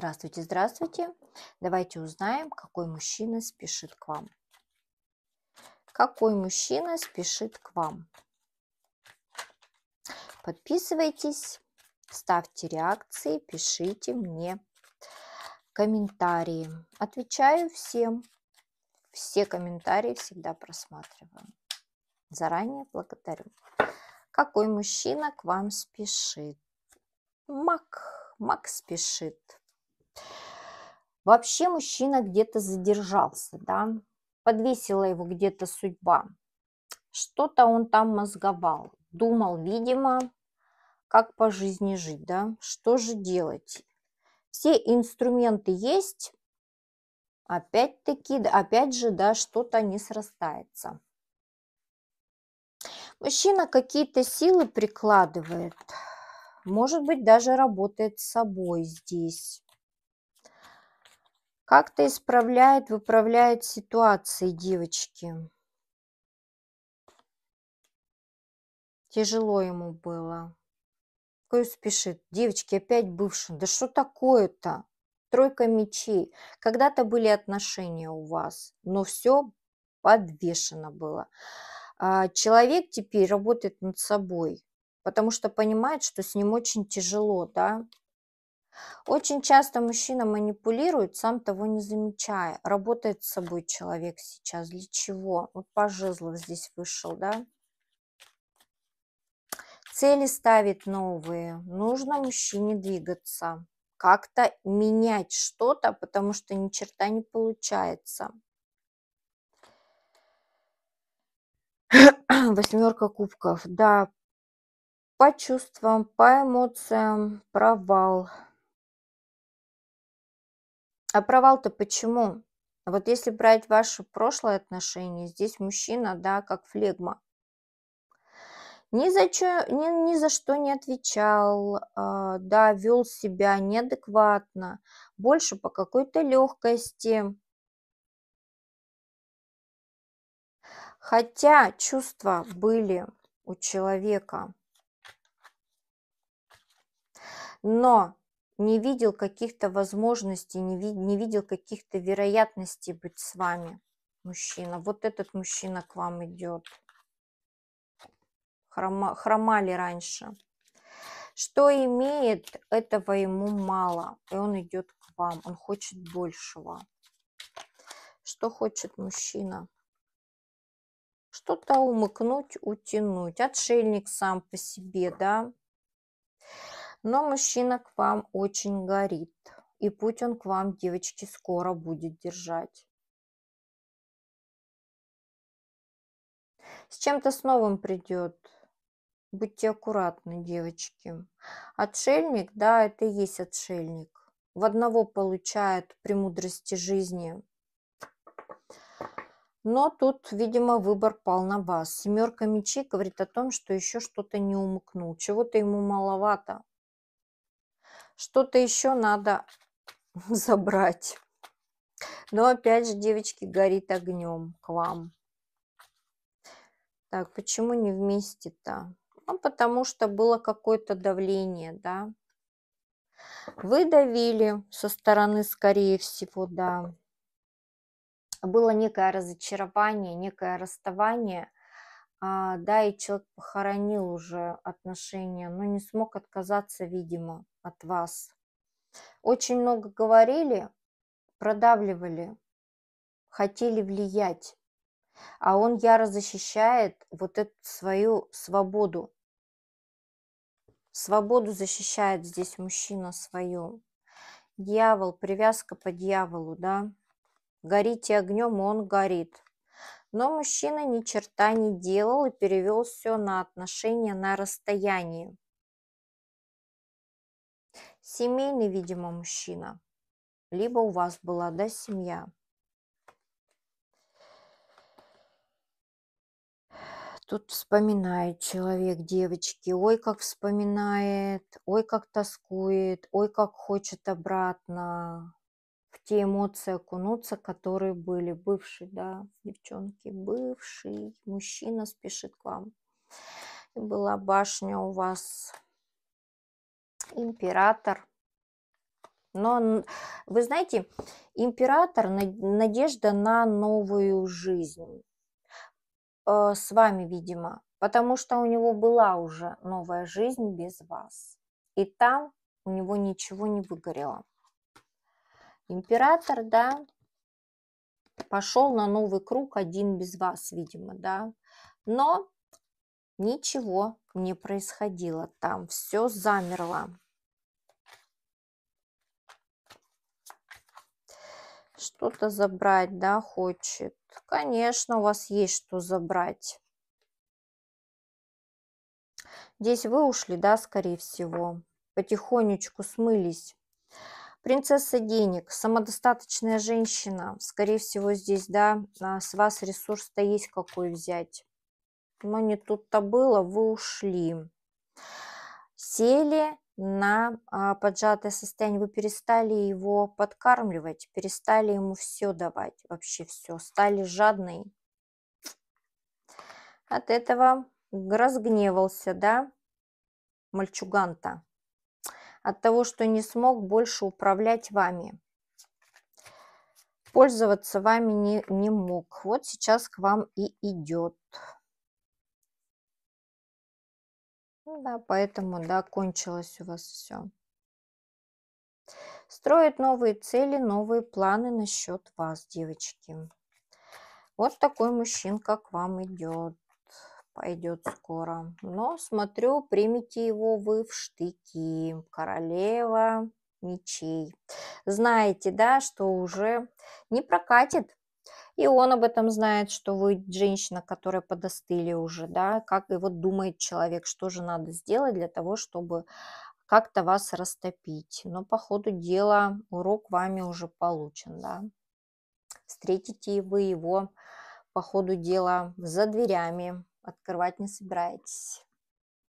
Здравствуйте, здравствуйте. Давайте узнаем, какой мужчина спешит к вам. Какой мужчина спешит к вам? Подписывайтесь, ставьте реакции, пишите мне комментарии. Отвечаю всем. Все комментарии всегда просматриваю. Заранее благодарю. Какой мужчина к вам спешит? Мак. Мак спешит. Вообще мужчина где-то задержался, да, подвесила его где-то судьба. Что-то он там мозговал, думал, видимо, как по жизни жить, да, что же делать. Все инструменты есть, опять-таки, опять же, да, что-то не срастается. Мужчина какие-то силы прикладывает, может быть, даже работает с собой здесь как-то исправляет, выправляет ситуации девочки. Тяжело ему было. Какой спешит? Девочки, опять бывший? Да что такое-то? Тройка мечей. Когда-то были отношения у вас, но все подвешено было. А, человек теперь работает над собой, потому что понимает, что с ним очень тяжело, да, очень часто мужчина манипулирует, сам того не замечая. Работает с собой человек сейчас. Для чего? Вот по жезлах здесь вышел, да? Цели ставит новые. Нужно мужчине двигаться. Как-то менять что-то, потому что ни черта не получается. Восьмерка кубков. Да, по чувствам, по эмоциям провал. А провал-то почему? Вот если брать ваши прошлые отношения, здесь мужчина, да, как флегма. Ни за, чё, ни, ни за что не отвечал, э, да, вел себя неадекватно, больше по какой-то легкости. Хотя чувства были у человека. Но не видел каких-то возможностей, не, ви, не видел каких-то вероятностей быть с вами, мужчина. Вот этот мужчина к вам идет. Хрома, хромали раньше. Что имеет, этого ему мало. И он идет к вам. Он хочет большего. Что хочет мужчина? Что-то умыкнуть, утянуть. Отшельник сам по себе, да? Но мужчина к вам очень горит. И путь он к вам, девочки, скоро будет держать. С чем-то с новым придет. Будьте аккуратны, девочки. Отшельник, да, это и есть отшельник. В одного получает премудрости жизни. Но тут, видимо, выбор пал на вас. Семерка мечей говорит о том, что еще что-то не умыкнул. Чего-то ему маловато. Что-то еще надо забрать. Но опять же, девочки, горит огнем к вам. Так, почему не вместе-то? Ну, потому что было какое-то давление, да. Вы давили со стороны, скорее всего, да. Было некое разочарование, некое расставание. А, да, и человек похоронил уже отношения, но не смог отказаться, видимо, от вас. Очень много говорили, продавливали, хотели влиять, а он яро защищает вот эту свою свободу. Свободу защищает здесь мужчина свою. Дьявол, привязка по дьяволу, да. Горите огнем, он горит. Но мужчина ни черта не делал и перевел все на отношения на расстоянии. Семейный, видимо, мужчина. Либо у вас была, да, семья. Тут вспоминает человек, девочки, ой, как вспоминает, ой, как тоскует, ой, как хочет обратно те эмоции окунуться, которые были. Бывший, да, девчонки, бывший мужчина спешит к вам. Была башня у вас, император. Но вы знаете, император, надежда на новую жизнь э, с вами, видимо, потому что у него была уже новая жизнь без вас. И там у него ничего не выгорело. Император, да, пошел на новый круг один без вас, видимо, да. Но ничего не происходило там, все замерло. Что-то забрать, да, хочет. Конечно, у вас есть что забрать. Здесь вы ушли, да, скорее всего. Потихонечку смылись. Принцесса денег, самодостаточная женщина. Скорее всего, здесь, да, а, с вас ресурс-то есть какой взять. Но не тут-то было, вы ушли. Сели на а, поджатое состояние, вы перестали его подкармливать, перестали ему все давать, вообще все, стали жадной. От этого разгневался, да, мальчуган-то от того, что не смог больше управлять вами. Пользоваться вами не, не мог. Вот сейчас к вам и идет. Ну да, поэтому, да, кончилось у вас все. Строит новые цели, новые планы насчет вас, девочки. Вот такой мужчинка как вам идет пойдет скоро. Но смотрю, примите его вы в штыки. Королева мечей. Знаете, да, что уже не прокатит. И он об этом знает, что вы женщина, которая подостыли уже, да, как и вот думает человек, что же надо сделать для того, чтобы как-то вас растопить. Но по ходу дела урок вами уже получен, да. Встретите вы его по ходу дела за дверями, открывать не собираетесь.